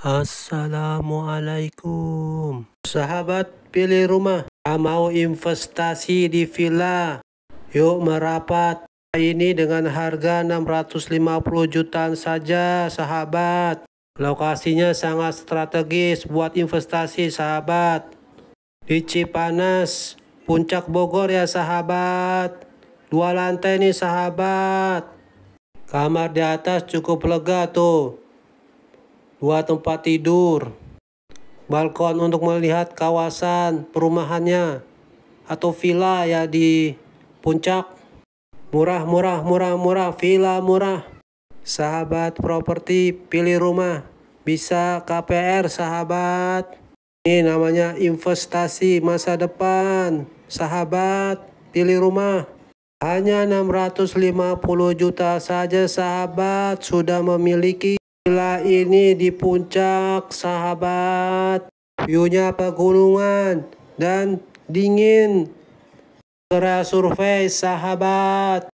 Assalamualaikum. Sahabat pilih rumah, mau investasi di villa. Yuk merapat. Ini dengan harga 650 jutaan saja, sahabat. Lokasinya sangat strategis buat investasi, sahabat. Di Cipanas, Puncak Bogor ya, sahabat. Dua lantai nih, sahabat. Kamar di atas cukup lega tuh dua tempat tidur, balkon untuk melihat kawasan perumahannya, atau villa ya di puncak. Murah, murah, murah, murah, villa murah. Sahabat properti pilih rumah, bisa KPR sahabat. Ini namanya investasi masa depan. Sahabat, pilih rumah. Hanya 650 juta saja sahabat sudah memiliki ini di puncak sahabat. Viewnya pegunungan dan dingin. Segera survei sahabat.